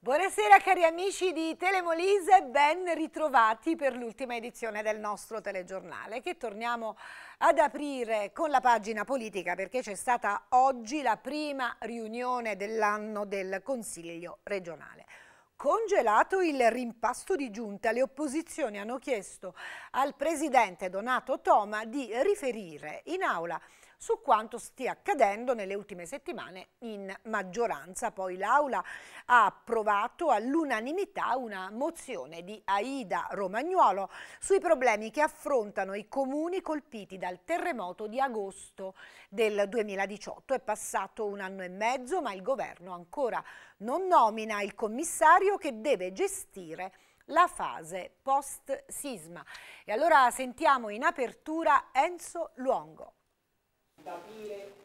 Buonasera cari amici di Telemolise, ben ritrovati per l'ultima edizione del nostro telegiornale che torniamo ad aprire con la pagina politica perché c'è stata oggi la prima riunione dell'anno del Consiglio regionale. Congelato il rimpasto di giunta, le opposizioni hanno chiesto al presidente Donato Toma di riferire in aula su quanto stia accadendo nelle ultime settimane in maggioranza. Poi l'Aula ha approvato all'unanimità una mozione di Aida Romagnuolo sui problemi che affrontano i comuni colpiti dal terremoto di agosto del 2018. È passato un anno e mezzo ma il governo ancora non nomina il commissario che deve gestire la fase post-sisma. E allora sentiamo in apertura Enzo Luongo.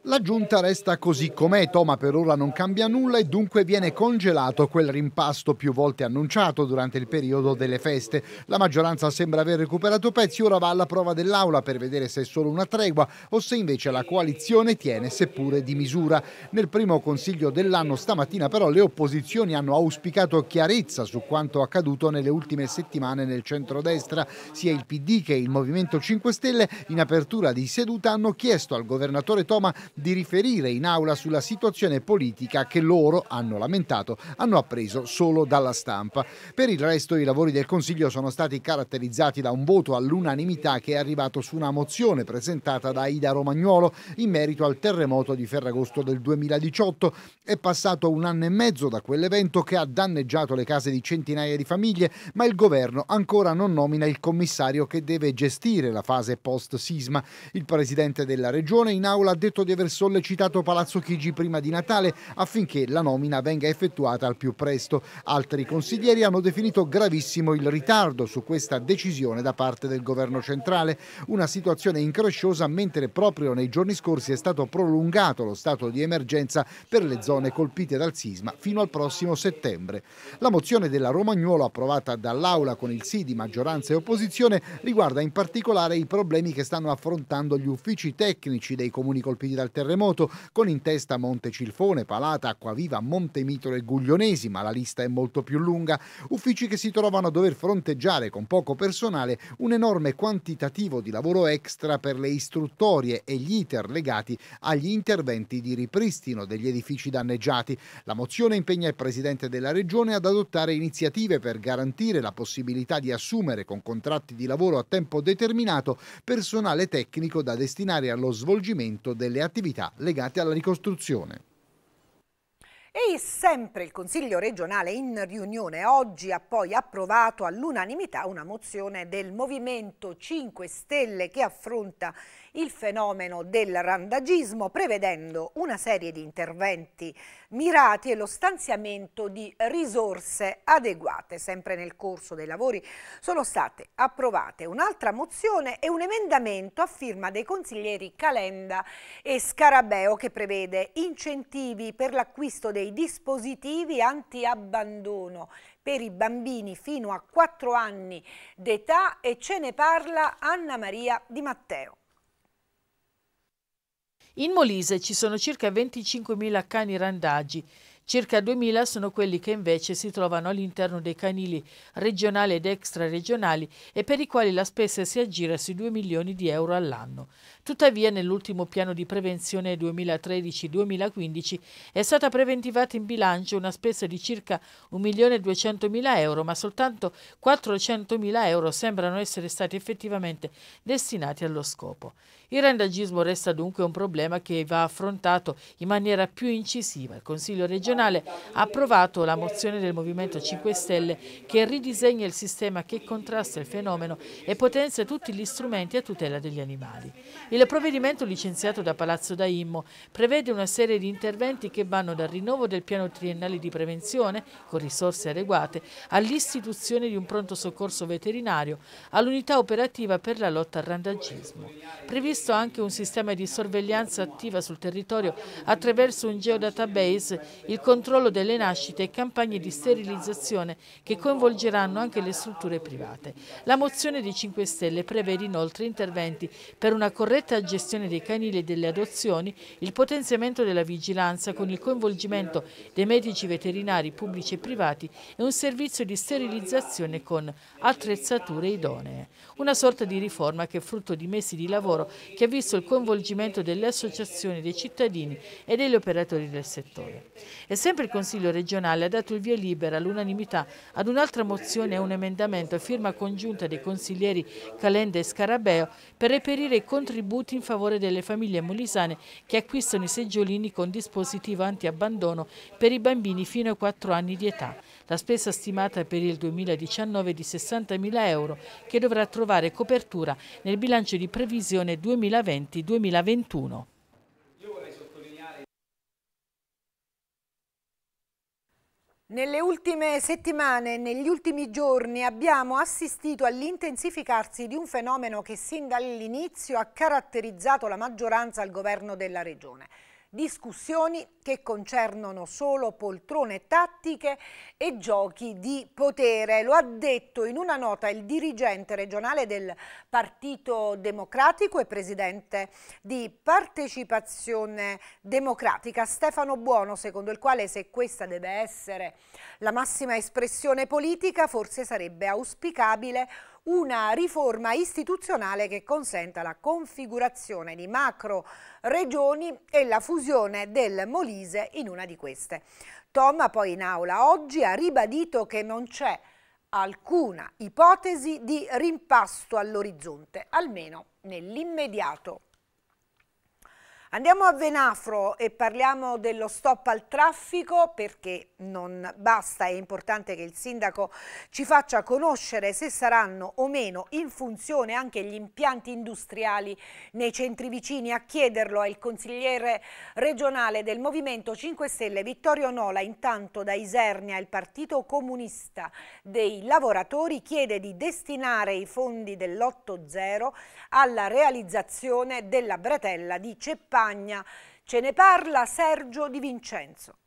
La giunta resta così com'è, Toma per ora non cambia nulla e dunque viene congelato quel rimpasto più volte annunciato durante il periodo delle feste. La maggioranza sembra aver recuperato pezzi, ora va alla prova dell'Aula per vedere se è solo una tregua o se invece la coalizione tiene seppure di misura. Nel primo consiglio dell'anno stamattina però le opposizioni hanno auspicato chiarezza su quanto accaduto nelle ultime settimane nel centrodestra. Sia il PD che il Movimento 5 Stelle in apertura di seduta hanno chiesto al governo senatore Toma di riferire in aula sulla situazione politica che loro, hanno lamentato, hanno appreso solo dalla stampa. Per il resto i lavori del Consiglio sono stati caratterizzati da un voto all'unanimità che è arrivato su una mozione presentata da Ida Romagnuolo in merito al terremoto di Ferragosto del 2018. È passato un anno e mezzo da quell'evento che ha danneggiato le case di centinaia di famiglie, ma il governo ancora non nomina il commissario che deve gestire la fase post-sisma. Il presidente della regione in aula ha detto di aver sollecitato Palazzo Chigi prima di Natale affinché la nomina venga effettuata al più presto. Altri consiglieri hanno definito gravissimo il ritardo su questa decisione da parte del governo centrale, una situazione incresciosa mentre proprio nei giorni scorsi è stato prolungato lo stato di emergenza per le zone colpite dal sisma fino al prossimo settembre. La mozione della Romagnuolo approvata dall'Aula con il sì di maggioranza e opposizione riguarda in particolare i problemi che stanno affrontando gli uffici tecnici dei dei comuni colpiti dal terremoto, con in testa Monte Cilfone, Palata, Acquaviva, Monte Montemitolo e Guglionesi, ma la lista è molto più lunga. Uffici che si trovano a dover fronteggiare con poco personale un enorme quantitativo di lavoro extra per le istruttorie e gli iter legati agli interventi di ripristino degli edifici danneggiati. La mozione impegna il Presidente della Regione ad adottare iniziative per garantire la possibilità di assumere con contratti di lavoro a tempo determinato personale tecnico da destinare allo svolgimento svolgimento delle attività legate alla ricostruzione. E sempre il Consiglio regionale in riunione oggi ha poi approvato all'unanimità una mozione del Movimento 5 Stelle che affronta il fenomeno del randagismo prevedendo una serie di interventi mirati e lo stanziamento di risorse adeguate. Sempre nel corso dei lavori sono state approvate un'altra mozione e un emendamento a firma dei consiglieri Calenda e Scarabeo che prevede incentivi per l'acquisto dei dispositivi anti-abbandono per i bambini fino a 4 anni d'età e ce ne parla Anna Maria Di Matteo. In Molise ci sono circa 25.000 cani randaggi, circa 2.000 sono quelli che invece si trovano all'interno dei canili regionali ed extraregionali e per i quali la spesa si aggira sui 2 milioni di euro all'anno. Tuttavia nell'ultimo piano di prevenzione 2013-2015 è stata preventivata in bilancio una spesa di circa 1.200.000 euro, ma soltanto 400.000 euro sembrano essere stati effettivamente destinati allo scopo. Il randagismo resta dunque un problema che va affrontato in maniera più incisiva. Il Consiglio regionale ha approvato la mozione del Movimento 5 Stelle che ridisegna il sistema che contrasta il fenomeno e potenzia tutti gli strumenti a tutela degli animali. Il provvedimento licenziato da Palazzo Daimmo prevede una serie di interventi che vanno dal rinnovo del piano triennale di prevenzione, con risorse adeguate, all'istituzione di un pronto soccorso veterinario, all'unità operativa per la lotta al randagismo. Previsto previsto anche un sistema di sorveglianza attiva sul territorio attraverso un geodatabase, il controllo delle nascite e campagne di sterilizzazione che coinvolgeranno anche le strutture private. La mozione di 5 Stelle prevede inoltre interventi per una corretta gestione dei canili e delle adozioni, il potenziamento della vigilanza con il coinvolgimento dei medici veterinari pubblici e privati e un servizio di sterilizzazione con attrezzature idonee. Una sorta di riforma che è frutto di mesi di lavoro che ha visto il coinvolgimento delle associazioni dei cittadini e degli operatori del settore. E sempre il Consiglio regionale ha dato il via libera all'unanimità ad un'altra mozione e un emendamento a firma congiunta dei consiglieri Calenda e Scarabeo per reperire i contributi in favore delle famiglie molisane che acquistano i seggiolini con dispositivo antiabbandono per i bambini fino ai 4 anni di età. La spesa stimata per il 2019 è di 60.000 euro che dovrà trovare copertura nel bilancio di previsione 2020-2021. Nelle ultime settimane e negli ultimi giorni abbiamo assistito all'intensificarsi di un fenomeno che sin dall'inizio ha caratterizzato la maggioranza al governo della Regione discussioni che concernono solo poltrone tattiche e giochi di potere. Lo ha detto in una nota il dirigente regionale del Partito Democratico e presidente di Partecipazione Democratica, Stefano Buono, secondo il quale se questa deve essere la massima espressione politica, forse sarebbe auspicabile una riforma istituzionale che consenta la configurazione di macro regioni e la fusione del Molise in una di queste. Tom poi in aula oggi ha ribadito che non c'è alcuna ipotesi di rimpasto all'orizzonte, almeno nell'immediato. Andiamo a Venafro e parliamo dello stop al traffico perché non basta, è importante che il sindaco ci faccia conoscere se saranno o meno in funzione anche gli impianti industriali nei centri vicini. A chiederlo è il consigliere regionale del Movimento 5 Stelle Vittorio Nola, intanto da Isernia il Partito Comunista dei Lavoratori chiede di destinare i fondi dell'8-0 alla realizzazione della bretella di Ceppano campagna. Ce ne parla Sergio Di Vincenzo.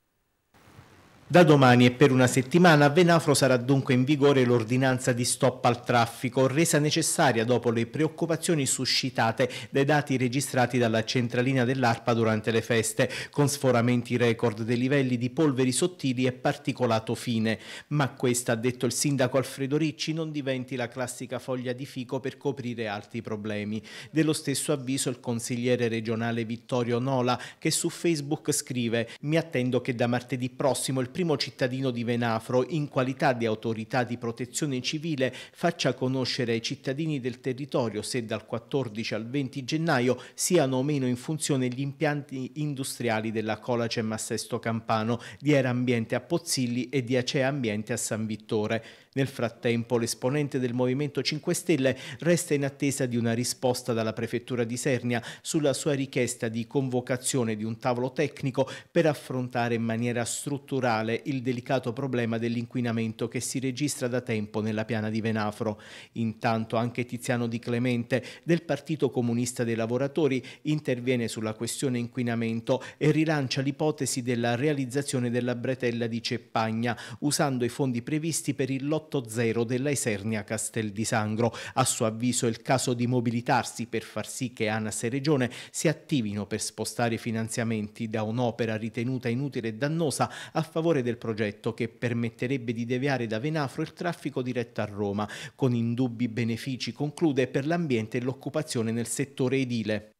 Da domani e per una settimana a Venafro sarà dunque in vigore l'ordinanza di stop al traffico, resa necessaria dopo le preoccupazioni suscitate dai dati registrati dalla centralina dell'ARPA durante le feste, con sforamenti record dei livelli di polveri sottili e particolato fine. Ma questa, ha detto il sindaco Alfredo Ricci, non diventi la classica foglia di fico per coprire altri problemi. Dello stesso avviso il consigliere regionale Vittorio Nola, che su Facebook scrive «Mi attendo che da martedì prossimo il primo cittadino di Venafro, in qualità di autorità di protezione civile, faccia conoscere ai cittadini del territorio se dal 14 al 20 gennaio siano o meno in funzione gli impianti industriali della Colacem a Sesto Campano, di Era Ambiente a Pozzilli e di Acea Ambiente a San Vittore. Nel frattempo l'esponente del Movimento 5 Stelle resta in attesa di una risposta dalla Prefettura di Sernia sulla sua richiesta di convocazione di un tavolo tecnico per affrontare in maniera strutturale centrale il delicato problema dell'inquinamento che si registra da tempo nella piana di Venafro. Intanto anche Tiziano Di Clemente del Partito Comunista dei Lavoratori interviene sulla questione inquinamento e rilancia l'ipotesi della realizzazione della bretella di Ceppagna usando i fondi previsti per il lotto zero della Isernia Castel di Sangro. A suo avviso è il caso di mobilitarsi per far sì che ANAS e Regione si attivino per spostare i finanziamenti da un'opera ritenuta inutile e dannosa a favore valore del progetto che permetterebbe di deviare da Venafro il traffico diretto a Roma, con indubbi benefici, conclude, per l'ambiente e l'occupazione nel settore edile.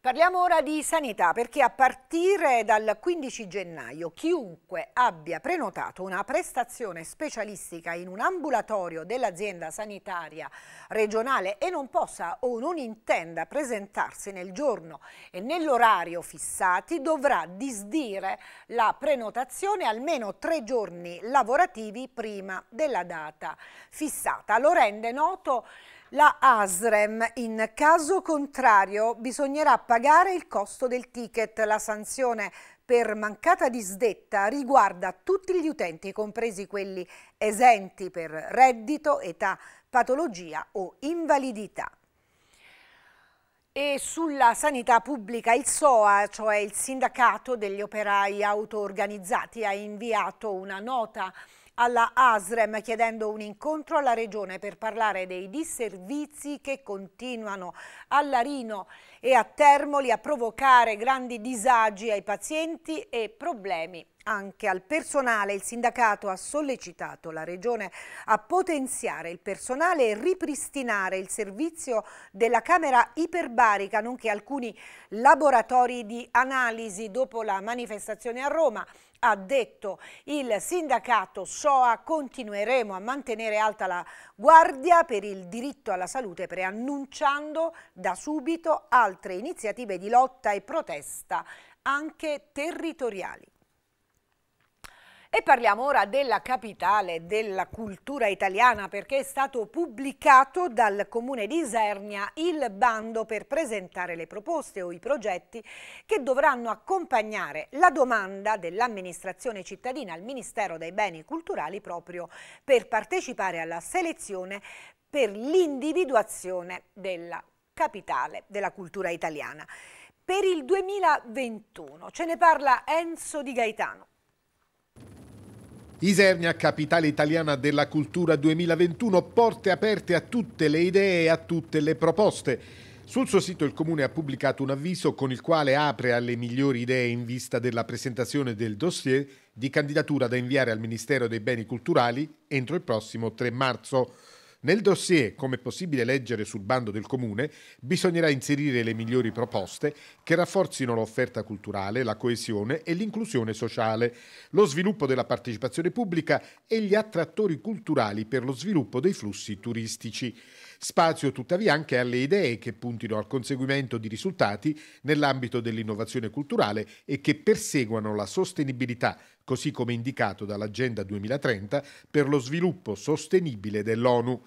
Parliamo ora di sanità perché a partire dal 15 gennaio chiunque abbia prenotato una prestazione specialistica in un ambulatorio dell'azienda sanitaria regionale e non possa o non intenda presentarsi nel giorno e nell'orario fissati dovrà disdire la prenotazione almeno tre giorni lavorativi prima della data fissata. Lo rende noto la ASREM, in caso contrario, bisognerà pagare il costo del ticket. La sanzione per mancata disdetta riguarda tutti gli utenti, compresi quelli esenti per reddito, età, patologia o invalidità. E sulla sanità pubblica il SOA, cioè il sindacato degli operai autoorganizzati, ha inviato una nota alla ASREM chiedendo un incontro alla Regione per parlare dei disservizi che continuano a Larino e a Termoli a provocare grandi disagi ai pazienti e problemi anche al personale. Il sindacato ha sollecitato la Regione a potenziare il personale e ripristinare il servizio della camera iperbarica, nonché alcuni laboratori di analisi dopo la manifestazione a Roma. Ha detto il sindacato SOA continueremo a mantenere alta la guardia per il diritto alla salute preannunciando da subito altre iniziative di lotta e protesta anche territoriali. E parliamo ora della capitale della cultura italiana perché è stato pubblicato dal comune di Isernia il bando per presentare le proposte o i progetti che dovranno accompagnare la domanda dell'amministrazione cittadina al Ministero dei Beni Culturali proprio per partecipare alla selezione per l'individuazione della capitale della cultura italiana. Per il 2021 ce ne parla Enzo Di Gaetano. Isernia, capitale italiana della cultura 2021, porte aperte a tutte le idee e a tutte le proposte. Sul suo sito il Comune ha pubblicato un avviso con il quale apre alle migliori idee in vista della presentazione del dossier di candidatura da inviare al Ministero dei Beni Culturali entro il prossimo 3 marzo. Nel dossier, come è possibile leggere sul bando del Comune, bisognerà inserire le migliori proposte che rafforzino l'offerta culturale, la coesione e l'inclusione sociale, lo sviluppo della partecipazione pubblica e gli attrattori culturali per lo sviluppo dei flussi turistici. Spazio tuttavia anche alle idee che puntino al conseguimento di risultati nell'ambito dell'innovazione culturale e che perseguano la sostenibilità, così come indicato dall'Agenda 2030 per lo sviluppo sostenibile dell'ONU.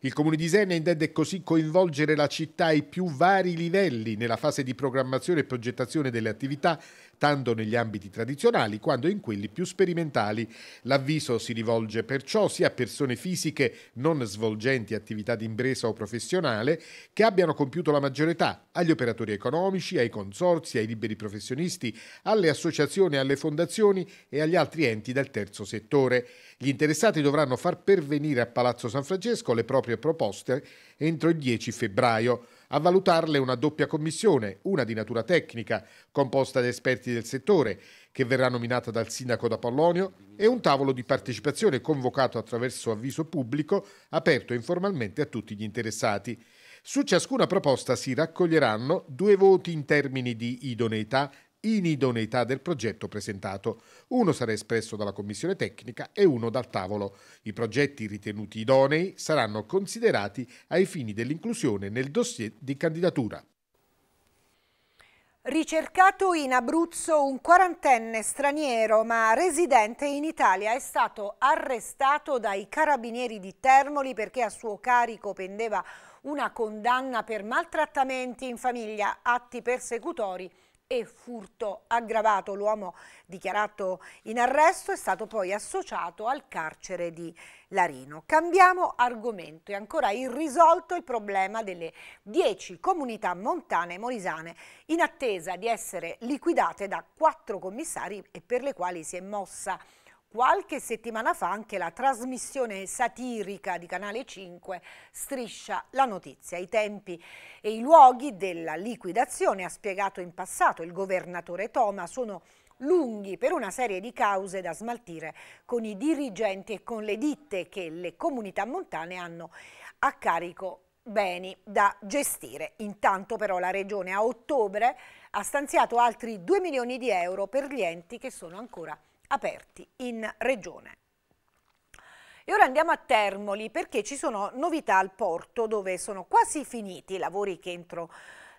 Il comune di Sena intende così coinvolgere la città ai più vari livelli nella fase di programmazione e progettazione delle attività tanto negli ambiti tradizionali quanto in quelli più sperimentali. L'avviso si rivolge perciò sia a persone fisiche non svolgenti attività di impresa o professionale che abbiano compiuto la maggiore età, agli operatori economici, ai consorzi, ai liberi professionisti, alle associazioni, alle fondazioni e agli altri enti del terzo settore. Gli interessati dovranno far pervenire a Palazzo San Francesco le proprie proposte entro il 10 febbraio. A valutarle una doppia commissione, una di natura tecnica, composta da esperti del settore, che verrà nominata dal sindaco da d'Apollonio, e un tavolo di partecipazione convocato attraverso avviso pubblico, aperto informalmente a tutti gli interessati. Su ciascuna proposta si raccoglieranno due voti in termini di idoneità inidoneità del progetto presentato. Uno sarà espresso dalla commissione tecnica e uno dal tavolo. I progetti ritenuti idonei saranno considerati ai fini dell'inclusione nel dossier di candidatura. Ricercato in Abruzzo un quarantenne straniero ma residente in Italia è stato arrestato dai carabinieri di Termoli perché a suo carico pendeva una condanna per maltrattamenti in famiglia, atti persecutori e furto aggravato. L'uomo dichiarato in arresto è stato poi associato al carcere di Larino. Cambiamo argomento. È ancora irrisolto il problema delle 10 comunità montane e molisane in attesa di essere liquidate da quattro commissari e per le quali si è mossa qualche settimana fa anche la trasmissione satirica di Canale 5 Striscia la notizia. I tempi e i luoghi della liquidazione, ha spiegato in passato il governatore Toma, sono lunghi per una serie di cause da smaltire con i dirigenti e con le ditte che le comunità montane hanno a carico beni da gestire. Intanto però la Regione a ottobre ha stanziato altri 2 milioni di euro per gli enti che sono ancora aperti in regione. E ora andiamo a Termoli perché ci sono novità al porto dove sono quasi finiti i lavori che entro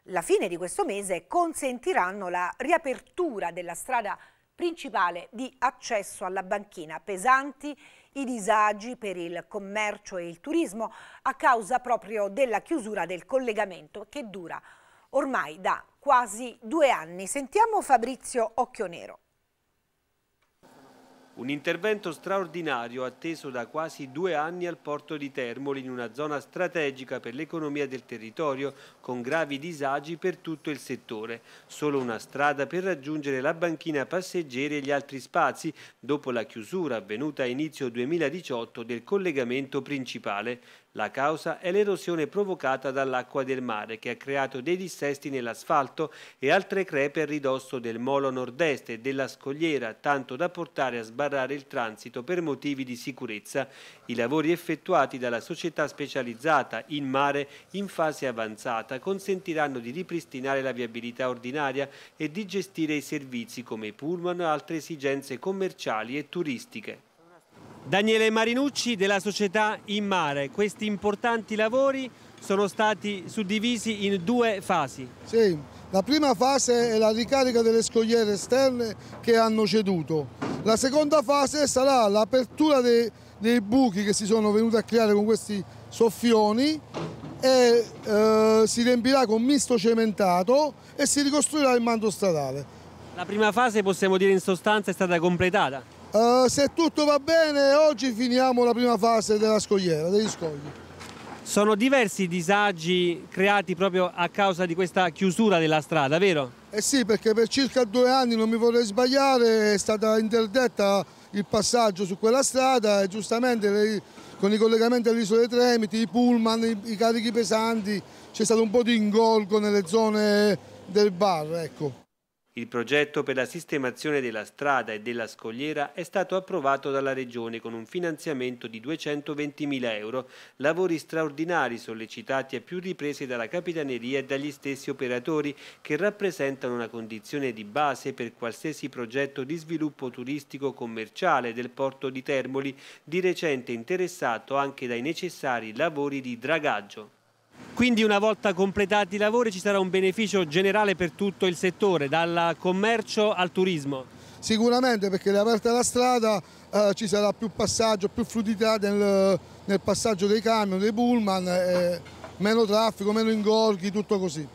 la fine di questo mese consentiranno la riapertura della strada principale di accesso alla banchina, pesanti i disagi per il commercio e il turismo a causa proprio della chiusura del collegamento che dura ormai da quasi due anni. Sentiamo Fabrizio Occhionero. Un intervento straordinario atteso da quasi due anni al porto di Termoli in una zona strategica per l'economia del territorio con gravi disagi per tutto il settore. Solo una strada per raggiungere la banchina passeggeri e gli altri spazi dopo la chiusura avvenuta a inizio 2018 del collegamento principale. La causa è l'erosione provocata dall'acqua del mare che ha creato dei dissesti nell'asfalto e altre crepe a ridosso del molo nord-est e della scogliera, tanto da portare a sbarrare il transito per motivi di sicurezza. I lavori effettuati dalla società specializzata in mare in fase avanzata consentiranno di ripristinare la viabilità ordinaria e di gestire i servizi come pullman e altre esigenze commerciali e turistiche. Daniele Marinucci della società In Mare. Questi importanti lavori sono stati suddivisi in due fasi. Sì, la prima fase è la ricarica delle scogliere esterne che hanno ceduto. La seconda fase sarà l'apertura dei, dei, buchi che si sono venuti a creare con questi soffioni e eh, si riempirà con misto cementato e si ricostruirà il manto stradale. La prima fase possiamo dire in sostanza è stata completata? Eh, se tutto va bene, oggi finiamo la prima fase della scogliera, degli scogli. Sono diversi i disagi creati proprio a causa di questa chiusura della strada, vero? Eh sì, perché per circa due anni, non mi vorrei sbagliare, è stata interdetta il passaggio su quella strada e giustamente le, con i collegamenti alle isole Tremiti, i pullman, i, i carichi pesanti, c'è stato un po' di ingolgo nelle zone del bar, ecco. Il progetto per la sistemazione della strada e della scogliera è stato approvato dalla Regione con un finanziamento di 220.000 euro, lavori straordinari sollecitati a più riprese dalla Capitaneria e dagli stessi operatori che rappresentano una condizione di base per qualsiasi progetto di sviluppo turistico commerciale del porto di Termoli, di recente interessato anche dai necessari lavori di dragaggio. Quindi una volta completati i lavori ci sarà un beneficio generale per tutto il settore, dal commercio al turismo? Sicuramente perché riaperta la strada eh, ci sarà più passaggio, più fluidità nel, nel passaggio dei camion, dei pullman, eh, meno traffico, meno ingorghi, tutto così.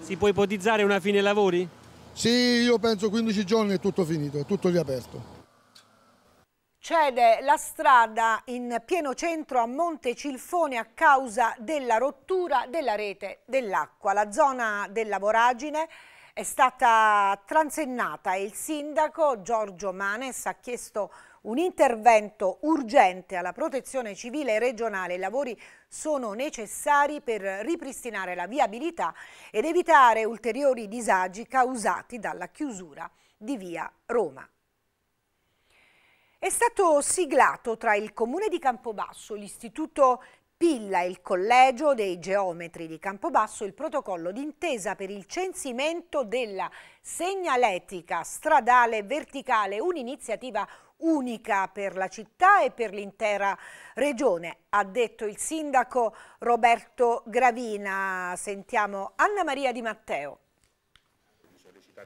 Si può ipotizzare una fine lavori? Sì, io penso 15 giorni è tutto finito, è tutto riaperto cede la strada in pieno centro a Monte Cilfone a causa della rottura della rete dell'acqua. La zona della voragine è stata transennata e il sindaco Giorgio Manes ha chiesto un intervento urgente alla protezione civile regionale. I lavori sono necessari per ripristinare la viabilità ed evitare ulteriori disagi causati dalla chiusura di via Roma. È stato siglato tra il Comune di Campobasso, l'Istituto Pilla e il Collegio dei Geometri di Campobasso il protocollo d'intesa per il censimento della segnaletica stradale verticale, un'iniziativa unica per la città e per l'intera regione, ha detto il sindaco Roberto Gravina. Sentiamo Anna Maria Di Matteo.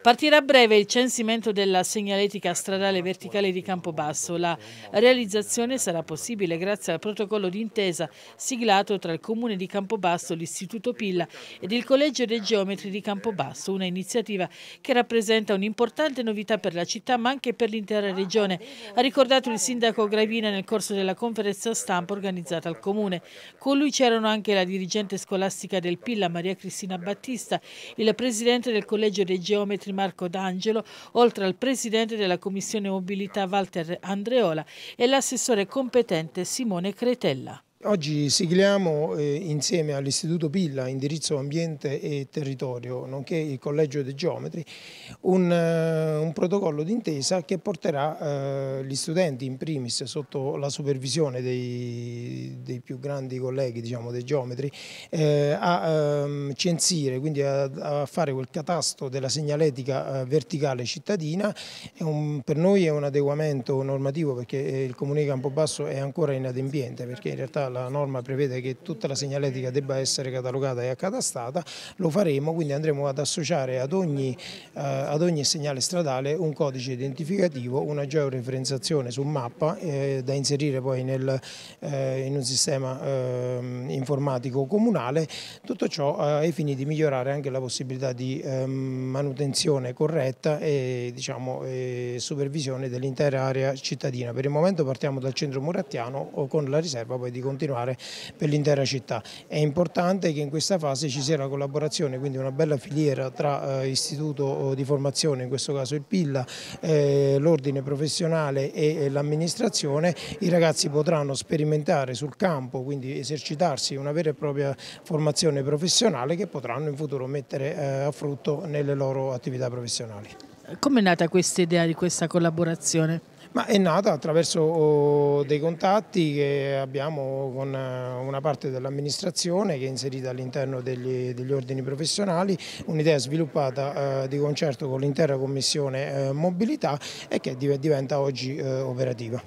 Partirà a breve il censimento della segnaletica stradale verticale di Campobasso. La realizzazione sarà possibile grazie al protocollo d'intesa siglato tra il Comune di Campobasso, l'Istituto Pilla ed il Collegio dei Geometri di Campobasso, una iniziativa che rappresenta un'importante novità per la città ma anche per l'intera regione, ha ricordato il sindaco Gravina nel corso della conferenza stampa organizzata al Comune. Con lui c'erano anche la dirigente scolastica del Pilla, Maria Cristina Battista, il presidente del Collegio dei Geometri altri Marco D'Angelo, oltre al presidente della Commissione Mobilità Walter Andreola e l'assessore competente Simone Cretella. Oggi sigliamo eh, insieme all'Istituto Pilla, indirizzo ambiente e territorio, nonché il Collegio dei Geometri, un, eh, un protocollo d'intesa che porterà eh, gli studenti in primis sotto la supervisione dei, dei più grandi colleghi diciamo, dei geometri eh, a ehm, censire, quindi a, a, fare quel catasto della segnaletica eh, verticale cittadina. Un, per noi è un adeguamento normativo perché eh, il comune di Campobasso è ancora inadempiente perché in realtà la norma prevede che tutta la segnaletica debba essere catalogata e accatastata, lo faremo, quindi andremo ad associare ad ogni, eh, ad ogni segnale stradale un codice identificativo, una georeferenziazione su mappa eh, da inserire poi nel, eh, in un sistema ehm, informatico comunale, tutto ciò eh, ai fini di migliorare anche la possibilità di ehm, manutenzione corretta e, diciamo, e supervisione dell'intera area cittadina. Per il momento partiamo dal centro murattiano con la riserva poi di controllo continuare per l'intera città. È importante che in questa fase ci sia la collaborazione, quindi una bella filiera tra eh, istituto eh, di formazione, in questo caso il PILLA, eh, l'ordine professionale e, e l'amministrazione, i ragazzi potranno sperimentare sul campo, quindi esercitarsi una vera e propria formazione professionale che potranno in futuro mettere eh, a frutto nelle loro attività professionali. Come è nata questa idea di questa collaborazione? Ma è nata attraverso oh, dei contatti che abbiamo con eh, una parte dell'amministrazione che è inserita all'interno degli, degli, ordini professionali, un'idea sviluppata eh, di concerto con l'intera Commissione eh, Mobilità e che diventa oggi operativa.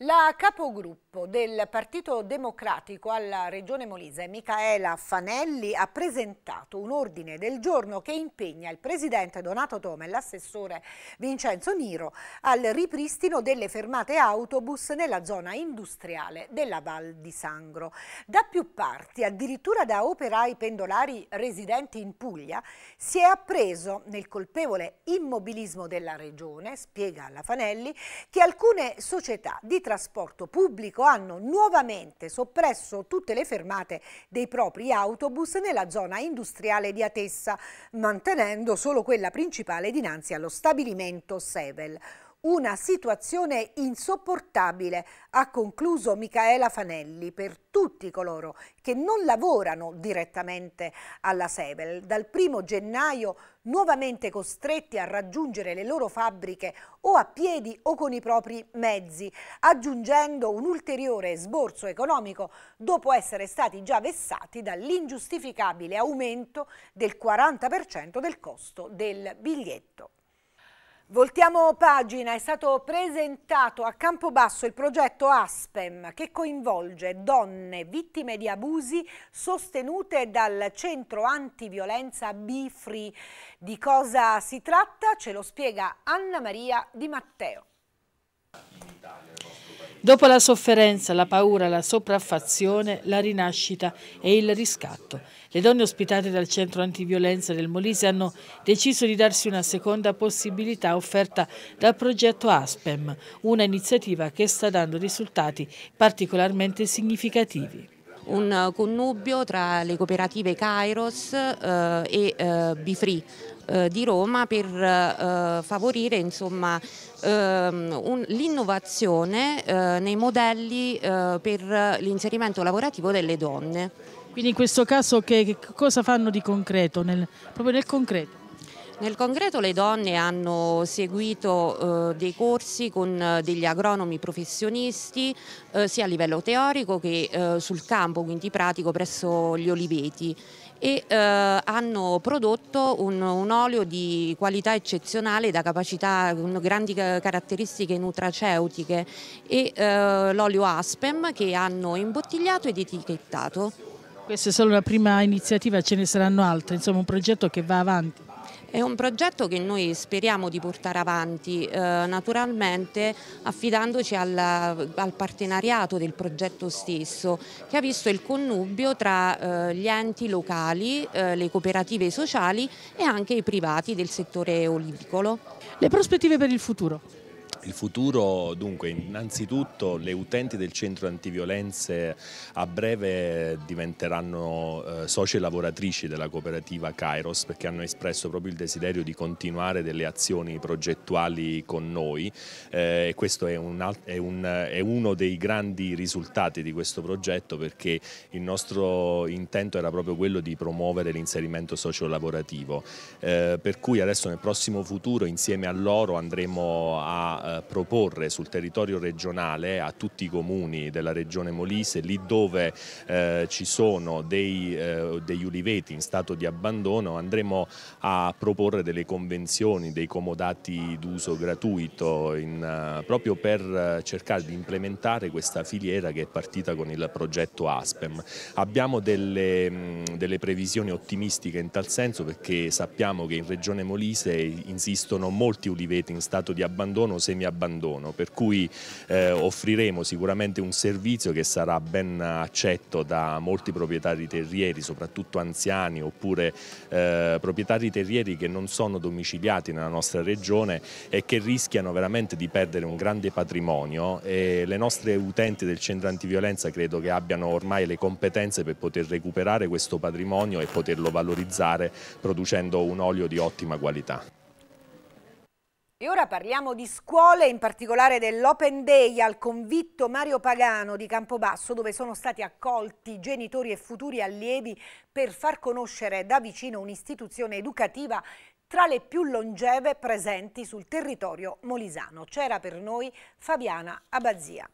La capogruppo capogruppo del Partito Democratico alla Regione Molise, Micaela Fanelli, ha presentato un ordine del giorno che impegna il Presidente Donato Tome e l'assessore Vincenzo Niro al ripristino delle fermate autobus nella zona industriale della Val di Sangro. Da più parti, addirittura da operai pendolari residenti in Puglia, si è appreso nel colpevole immobilismo della Regione, spiega la Fanelli, che alcune società di trasporto pubblico hanno nuovamente soppresso tutte le fermate dei propri autobus nella zona industriale di Atessa, mantenendo solo quella principale dinanzi allo stabilimento Sevel. Una situazione insopportabile, ha concluso Micaela Fanelli, per tutti coloro che non lavorano direttamente alla Sevel. Dal primo gennaio nuovamente costretti a raggiungere le loro fabbriche o a piedi o con i propri mezzi, aggiungendo un ulteriore sborso economico dopo essere stati già vessati dall'ingiustificabile aumento del 40% del costo del biglietto. Voltiamo pagina, è stato presentato a Campobasso il progetto ASPEM che coinvolge donne vittime di abusi sostenute dal centro antiviolenza Bifri. Di cosa si tratta ce lo spiega Anna Maria Di Matteo. Dopo la sofferenza, la paura, la sopraffazione, la rinascita e il riscatto. Le donne ospitate dal centro antiviolenza del Molise hanno deciso di darsi una seconda possibilità offerta dal progetto ASPEM, una iniziativa che sta dando risultati particolarmente significativi un connubio tra le cooperative Kairos eh, e eh, Bifree eh, di Roma per eh, favorire ehm, l'innovazione eh, nei modelli eh, per l'inserimento lavorativo delle donne. Quindi in questo caso che, che cosa fanno di concreto, nel, proprio nel concreto? Nel concreto le donne hanno seguito eh, dei corsi con eh, degli agronomi professionisti eh, sia a livello teorico che eh, sul campo, quindi pratico, presso gli oliveti e eh, hanno prodotto un, un, olio di qualità eccezionale da capacità, con grandi caratteristiche nutraceutiche e l'olio Aspem che hanno imbottigliato ed etichettato. Questa è solo la prima iniziativa, ce ne saranno altre, insomma un progetto che va avanti. È un progetto che noi speriamo di portare avanti, eh, naturalmente affidandoci al, al, partenariato del progetto stesso, che ha visto il connubio tra eh, gli enti locali, eh, le cooperative sociali e anche i privati del settore olivicolo. Le prospettive per il futuro? Il futuro, dunque, innanzitutto le utenti del centro antiviolenze a breve diventeranno eh, socie lavoratrici della cooperativa Kairos perché hanno espresso proprio il desiderio di continuare delle azioni progettuali con noi eh, e questo è, un, è, un, è uno dei grandi risultati di questo progetto perché il nostro intento era proprio quello di promuovere l'inserimento sociolavorativo eh, per cui adesso nel prossimo futuro insieme a loro andremo a eh, proporre sul territorio regionale a tutti i comuni della regione Molise, lì dove eh, ci sono dei, eh, degli uliveti in stato di abbandono, andremo a proporre delle convenzioni, dei comodati d'uso gratuito, in, eh, proprio per eh, cercare di implementare questa filiera che è partita con il progetto ASPEM. Abbiamo delle, mh, delle previsioni ottimistiche in tal senso perché sappiamo che in regione Molise insistono molti uliveti in stato di abbandono semi abbandono, per cui eh, offriremo sicuramente un servizio che sarà ben accetto da molti proprietari terrieri, soprattutto anziani oppure eh, proprietari terrieri che non sono domiciliati nella nostra regione e che rischiano veramente di perdere un grande patrimonio e le nostre utenti del centro antiviolenza credo che abbiano ormai le competenze per poter recuperare questo patrimonio e poterlo valorizzare producendo un olio di ottima qualità. E ora parliamo di scuole, in particolare dell'Open Day al convitto Mario Pagano di Campobasso, dove sono stati accolti genitori e futuri allievi per far conoscere da vicino un'istituzione educativa tra le più longeve presenti sul territorio molisano. C'era per noi Fabiana Abazzia.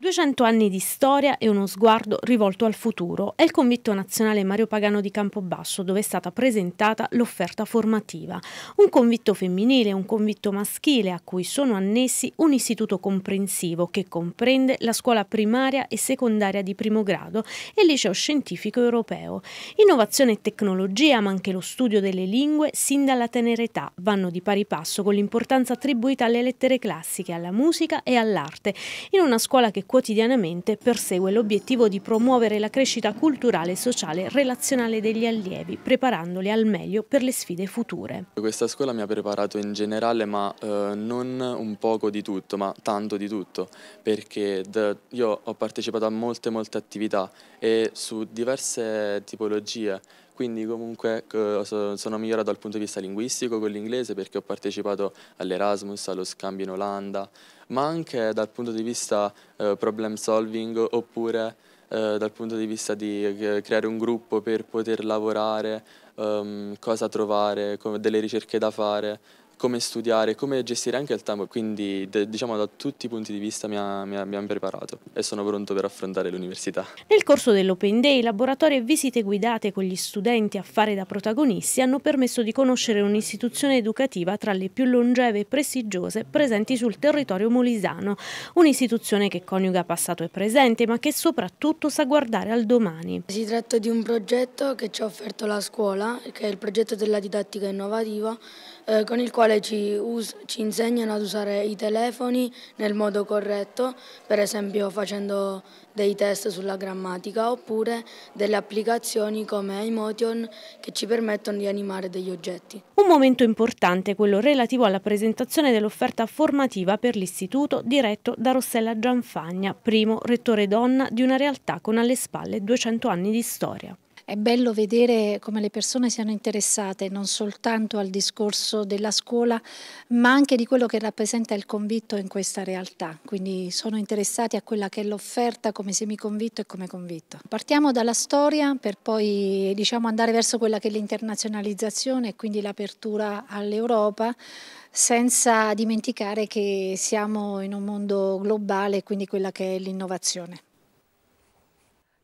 200 anni di storia e uno sguardo rivolto al futuro è il convitto nazionale Mario Pagano di Campobasso dove è stata presentata l'offerta formativa. Un convitto femminile e un convitto maschile a cui sono annessi un istituto comprensivo che comprende la scuola primaria e secondaria di primo grado e il liceo scientifico europeo. Innovazione e tecnologia ma anche lo studio delle lingue sin dalla tenera età vanno di pari passo con l'importanza attribuita alle lettere classiche, alla musica e all'arte in una scuola che quotidianamente persegue l'obiettivo di promuovere la crescita culturale, sociale e relazionale degli allievi, preparandoli al meglio per le sfide future. Questa scuola mi ha preparato in generale, ma eh, non un poco di tutto, ma tanto di tutto, perché io ho partecipato a molte molte attività e su diverse tipologie, quindi comunque eh, sono migliorato dal punto di vista linguistico con l'inglese perché ho partecipato all'Erasmus, allo scambio in Olanda, ma anche dal punto di vista eh, problem solving oppure eh, dal punto di vista di creare un gruppo per poter lavorare, ehm, cosa trovare, delle ricerche da fare, come studiare, come gestire anche il tempo, quindi diciamo da tutti i punti di vista mi, ha, ha, preparato e sono pronto per affrontare l'università. Nel corso dell'Open Day, laboratori e visite guidate con gli studenti a fare da protagonisti hanno permesso di conoscere un'istituzione educativa tra le più longeve e prestigiose presenti sul territorio molisano, un'istituzione che coniuga passato e presente ma che soprattutto sa guardare al domani. Si tratta di un progetto che ci ha offerto la scuola, che è il progetto della didattica innovativa eh, con il quale ci, ci, insegnano ad usare i telefoni nel modo corretto, per esempio facendo dei test sulla grammatica oppure delle applicazioni come Emotion che ci permettono di animare degli oggetti. Un momento importante è quello relativo alla presentazione dell'offerta formativa per l'istituto diretto da Rossella Gianfagna, primo rettore donna di una realtà con alle spalle 200 anni di storia è bello vedere come le persone siano interessate non soltanto al discorso della scuola, ma anche di quello che rappresenta il convitto in questa realtà. Quindi sono interessati a quella che è l'offerta come semiconvitto e come convitto. Partiamo dalla storia per poi diciamo, andare verso quella che è l'internazionalizzazione e quindi l'apertura all'Europa senza dimenticare che siamo in un mondo globale e quindi quella che è l'innovazione.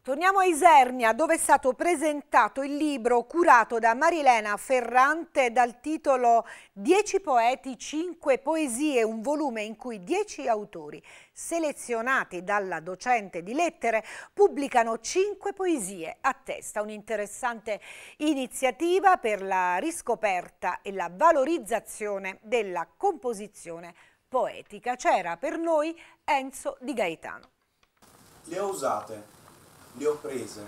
Torniamo a Isernia, dove è stato presentato il libro curato da Marilena Ferrante dal titolo Dieci poeti, cinque poesie, un volume in cui dieci autori, selezionati dalla docente di lettere, pubblicano cinque poesie a testa. Un'interessante iniziativa per la riscoperta e la valorizzazione della composizione poetica. C'era per noi Enzo Di Gaetano. Le ho usate le ho prese,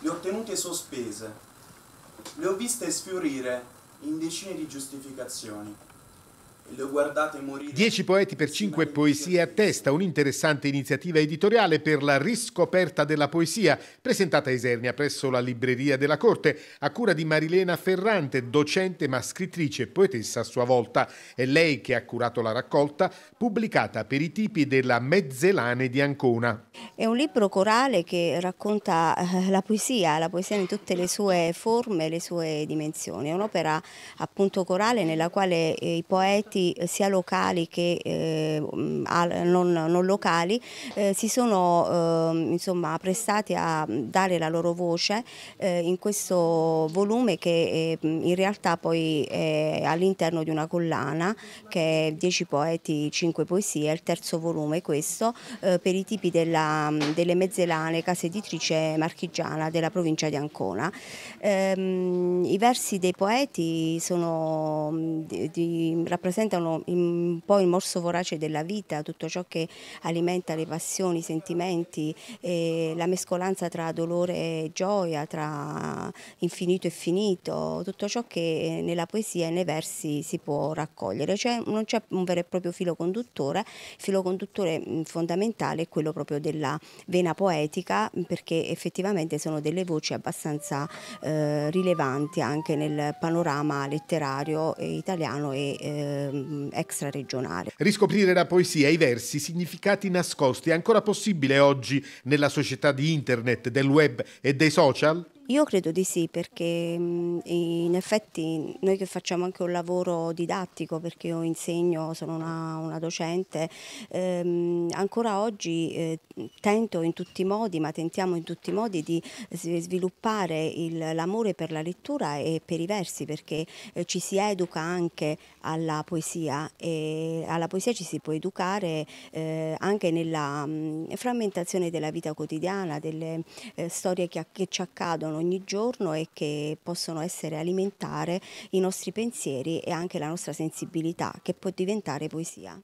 le ho tenute sospese, le ho viste sfiorire in decine di giustificazioni. Le ho guardate morire. Dieci poeti per cinque poesie a testa, un'interessante iniziativa editoriale per la riscoperta della poesia, presentata a Isernia presso la Libreria della Corte, a cura di Marilena Ferrante, docente ma scrittrice e poetessa a sua volta. È lei che ha curato la raccolta, pubblicata per i tipi della Mezzelane di Ancona. È un libro corale che racconta eh, la poesia, la poesia in tutte le sue forme, le sue dimensioni. È un'opera appunto corale nella quale eh, i poeti enti eh, sia locali che eh, non, non, locali eh, si sono ehm, insomma, prestati a dare la loro voce eh, in questo volume che eh, in realtà poi è all'interno di una collana che è 10 poeti, 5 poesie, è il terzo volume questo per i tipi della, delle mezzelane, casa editrice marchigiana della provincia di Ancona. Ehm, I versi dei poeti sono, di, di, rappresentano rappresentano un po' il morso vorace della vita, tutto ciò che alimenta le passioni, i sentimenti, la mescolanza tra dolore e gioia, tra infinito e finito, tutto ciò che eh, nella poesia e nei versi si può raccogliere. Cioè, non c'è un vero e proprio filo conduttore, il filo conduttore mm, fondamentale è quello proprio della vena poetica perché effettivamente sono delle voci abbastanza eh, rilevanti anche nel panorama letterario eh, italiano e eh, ehm, extraregionale. Riscoprire la poesia, i versi, i significati nascosti è ancora possibile oggi nella società di internet, del web e dei social? Io credo di sì perché mhmm, in effetti noi che facciamo anche un lavoro didattico perché io insegno, sono una, una docente, ehm, ancora oggi eh, tento in tutti i modi, ma tentiamo in tutti i modi di sviluppare l'amore per la lettura e per i versi perché eh, ci si educa anche alla poesia e alla poesia ci si può educare eh, anche nella mh, mhmm, frammentazione della vita quotidiana, delle eh, storie che, che ci accadono ogni giorno e che possono essere alimentare i nostri pensieri e anche la nostra sensibilità che può diventare poesia.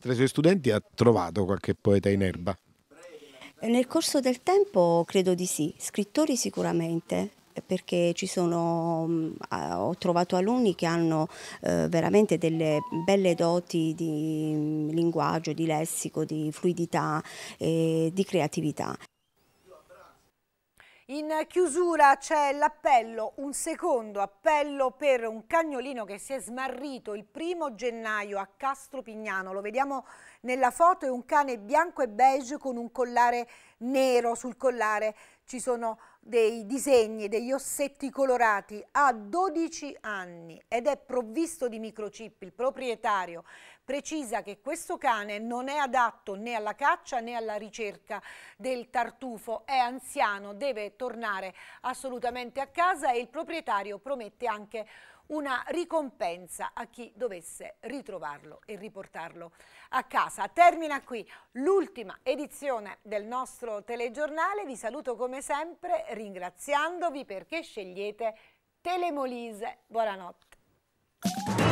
Tra i suoi studenti ha trovato qualche poeta in erba? Nel corso del tempo credo di sì, scrittori sicuramente, perché ci sono, mm, ho trovato alunni che hanno eh, veramente delle belle doti di mm, linguaggio, di lessico, di fluidità e di creatività. In chiusura c'è l'appello, un secondo appello per un cagnolino che si è smarrito il primo gennaio a Castro Pignano. Lo vediamo nella foto, è un cane bianco e beige con un collare nero. Sul collare ci sono dei disegni, degli ossetti colorati. Ha 12 anni ed è provvisto di microchip. Il proprietario precisa che questo cane non è adatto né alla caccia né alla ricerca del tartufo, è anziano, deve tornare assolutamente a casa e il proprietario promette anche una ricompensa a chi dovesse ritrovarlo e riportarlo a casa. Termina qui l'ultima edizione del nostro telegiornale, vi saluto come sempre ringraziandovi perché scegliete Telemolise. Buonanotte.